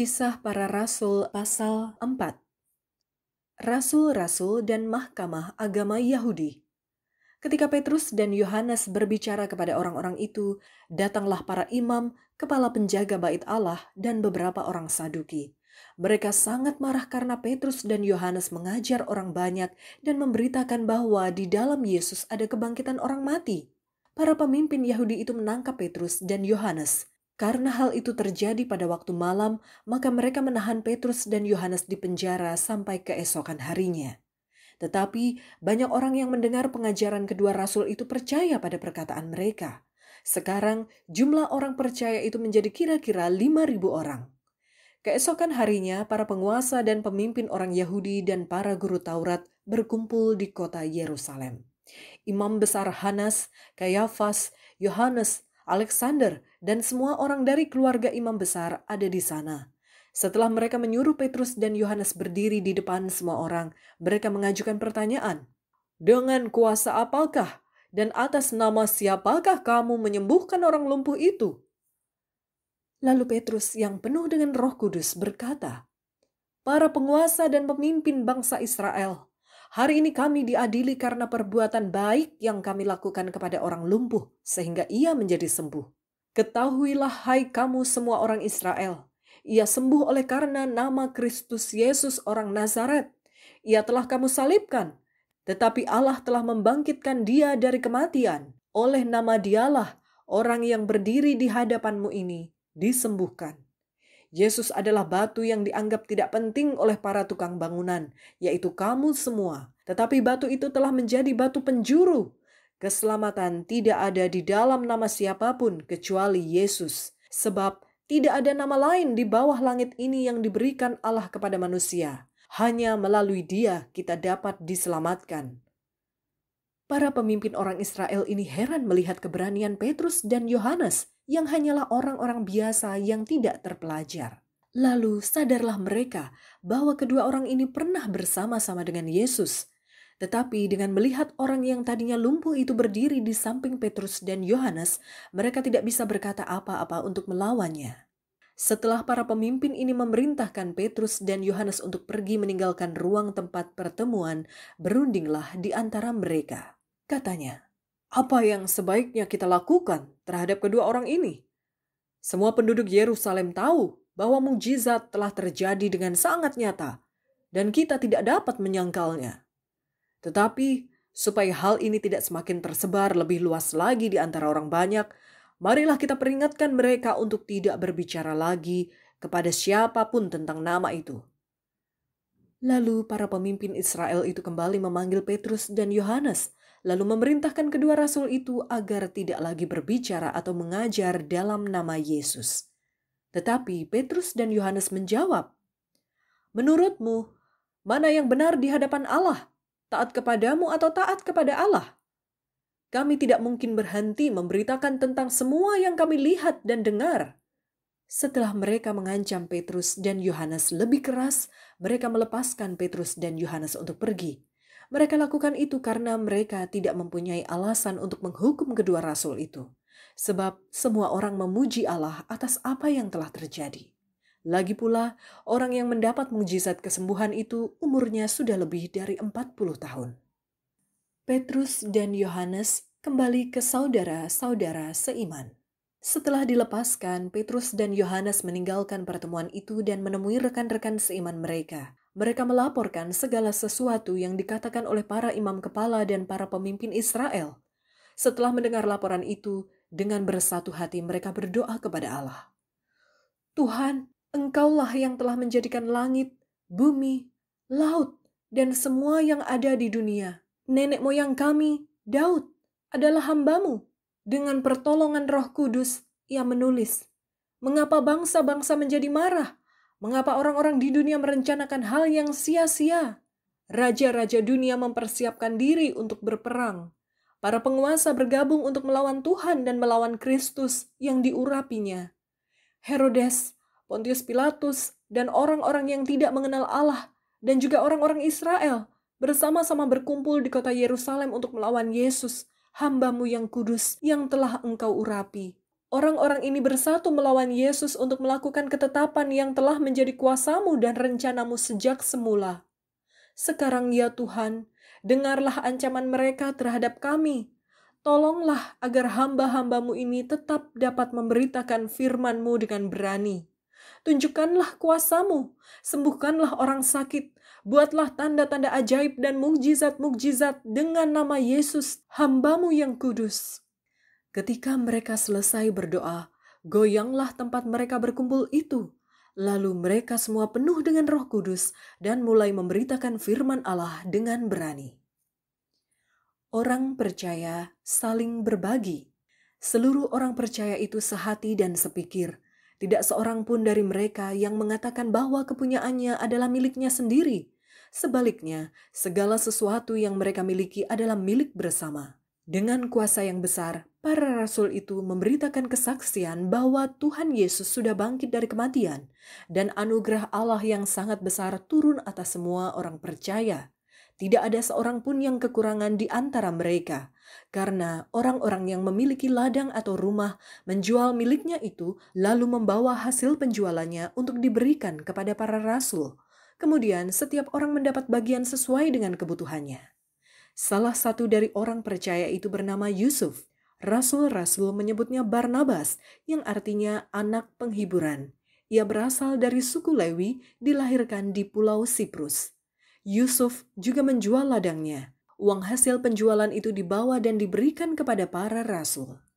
Kisah para Rasul pasal 4 Rasul-rasul dan mahkamah agama Yahudi Ketika Petrus dan Yohanes berbicara kepada orang-orang itu, datanglah para imam, kepala penjaga bait Allah, dan beberapa orang saduki. Mereka sangat marah karena Petrus dan Yohanes mengajar orang banyak dan memberitakan bahwa di dalam Yesus ada kebangkitan orang mati. Para pemimpin Yahudi itu menangkap Petrus dan Yohanes, karena hal itu terjadi pada waktu malam, maka mereka menahan Petrus dan Yohanes di penjara sampai keesokan harinya. Tetapi banyak orang yang mendengar pengajaran kedua rasul itu percaya pada perkataan mereka. Sekarang jumlah orang percaya itu menjadi kira-kira ribu orang. Keesokan harinya, para penguasa dan pemimpin orang Yahudi dan para guru Taurat berkumpul di kota Yerusalem. Imam besar Hanas, Kayafas, Yohanes, Alexander, dan semua orang dari keluarga imam besar ada di sana. Setelah mereka menyuruh Petrus dan Yohanes berdiri di depan semua orang, mereka mengajukan pertanyaan. Dengan kuasa apakah dan atas nama siapakah kamu menyembuhkan orang lumpuh itu? Lalu Petrus yang penuh dengan roh kudus berkata, Para penguasa dan pemimpin bangsa Israel, Hari ini kami diadili karena perbuatan baik yang kami lakukan kepada orang lumpuh, sehingga ia menjadi sembuh. Ketahuilah, hai kamu semua orang Israel, ia sembuh oleh karena nama Kristus Yesus, orang Nazaret. Ia telah kamu salibkan, tetapi Allah telah membangkitkan dia dari kematian. Oleh nama Dialah, orang yang berdiri di hadapanmu ini disembuhkan. Yesus adalah batu yang dianggap tidak penting oleh para tukang bangunan, yaitu kamu semua. Tetapi batu itu telah menjadi batu penjuru. Keselamatan tidak ada di dalam nama siapapun kecuali Yesus, sebab tidak ada nama lain di bawah langit ini yang diberikan Allah kepada manusia. Hanya melalui Dia kita dapat diselamatkan. Para pemimpin orang Israel ini heran melihat keberanian Petrus dan Yohanes yang hanyalah orang-orang biasa yang tidak terpelajar. Lalu sadarlah mereka bahwa kedua orang ini pernah bersama-sama dengan Yesus. Tetapi dengan melihat orang yang tadinya lumpuh itu berdiri di samping Petrus dan Yohanes, mereka tidak bisa berkata apa-apa untuk melawannya. Setelah para pemimpin ini memerintahkan Petrus dan Yohanes untuk pergi meninggalkan ruang tempat pertemuan, berundinglah di antara mereka. Katanya, apa yang sebaiknya kita lakukan terhadap kedua orang ini? Semua penduduk Yerusalem tahu bahwa mujizat telah terjadi dengan sangat nyata, dan kita tidak dapat menyangkalnya. Tetapi, supaya hal ini tidak semakin tersebar lebih luas lagi di antara orang banyak, marilah kita peringatkan mereka untuk tidak berbicara lagi kepada siapapun tentang nama itu. Lalu, para pemimpin Israel itu kembali memanggil Petrus dan Yohanes lalu memerintahkan kedua rasul itu agar tidak lagi berbicara atau mengajar dalam nama Yesus. Tetapi Petrus dan Yohanes menjawab, "Menurutmu, mana yang benar di hadapan Allah? Taat kepadamu atau taat kepada Allah?" Kami tidak mungkin berhenti memberitakan tentang semua yang kami lihat dan dengar. Setelah mereka mengancam Petrus dan Yohanes lebih keras, mereka melepaskan Petrus dan Yohanes untuk pergi. Mereka lakukan itu karena mereka tidak mempunyai alasan untuk menghukum kedua rasul itu, sebab semua orang memuji Allah atas apa yang telah terjadi. Lagi pula, orang yang mendapat mujizat kesembuhan itu umurnya sudah lebih dari 40 tahun. Petrus dan Yohanes kembali ke saudara-saudara seiman. Setelah dilepaskan, Petrus dan Yohanes meninggalkan pertemuan itu dan menemui rekan-rekan seiman mereka, mereka melaporkan segala sesuatu yang dikatakan oleh para imam kepala dan para pemimpin Israel. Setelah mendengar laporan itu, dengan bersatu hati mereka berdoa kepada Allah. Tuhan, Engkaulah yang telah menjadikan langit, bumi, laut, dan semua yang ada di dunia. Nenek moyang kami, Daud, adalah hambamu. Dengan pertolongan roh kudus, ia menulis, Mengapa bangsa-bangsa menjadi marah Mengapa orang-orang di dunia merencanakan hal yang sia-sia? Raja-raja dunia mempersiapkan diri untuk berperang. Para penguasa bergabung untuk melawan Tuhan dan melawan Kristus yang diurapinya. Herodes, Pontius Pilatus, dan orang-orang yang tidak mengenal Allah, dan juga orang-orang Israel, bersama-sama berkumpul di kota Yerusalem untuk melawan Yesus, hambamu yang kudus yang telah engkau urapi. Orang-orang ini bersatu melawan Yesus untuk melakukan ketetapan yang telah menjadi kuasamu dan rencanamu sejak semula. Sekarang ya Tuhan, dengarlah ancaman mereka terhadap kami. Tolonglah agar hamba-hambamu ini tetap dapat memberitakan FirmanMu dengan berani. Tunjukkanlah kuasamu, sembuhkanlah orang sakit, buatlah tanda-tanda ajaib dan mukjizat-mukjizat dengan nama Yesus, hambamu yang kudus. Ketika mereka selesai berdoa, goyanglah tempat mereka berkumpul itu. Lalu mereka semua penuh dengan Roh Kudus dan mulai memberitakan firman Allah dengan berani. Orang percaya saling berbagi. Seluruh orang percaya itu sehati dan sepikir. Tidak seorang pun dari mereka yang mengatakan bahwa kepunyaannya adalah miliknya sendiri. Sebaliknya, segala sesuatu yang mereka miliki adalah milik bersama. Dengan kuasa yang besar, para rasul itu memberitakan kesaksian bahwa Tuhan Yesus sudah bangkit dari kematian, dan anugerah Allah yang sangat besar turun atas semua orang percaya. Tidak ada seorang pun yang kekurangan di antara mereka, karena orang-orang yang memiliki ladang atau rumah menjual miliknya itu, lalu membawa hasil penjualannya untuk diberikan kepada para rasul. Kemudian, setiap orang mendapat bagian sesuai dengan kebutuhannya. Salah satu dari orang percaya itu bernama Yusuf. Rasul-rasul menyebutnya Barnabas, yang artinya anak penghiburan. Ia berasal dari suku Lewi, dilahirkan di Pulau Siprus. Yusuf juga menjual ladangnya. Uang hasil penjualan itu dibawa dan diberikan kepada para rasul.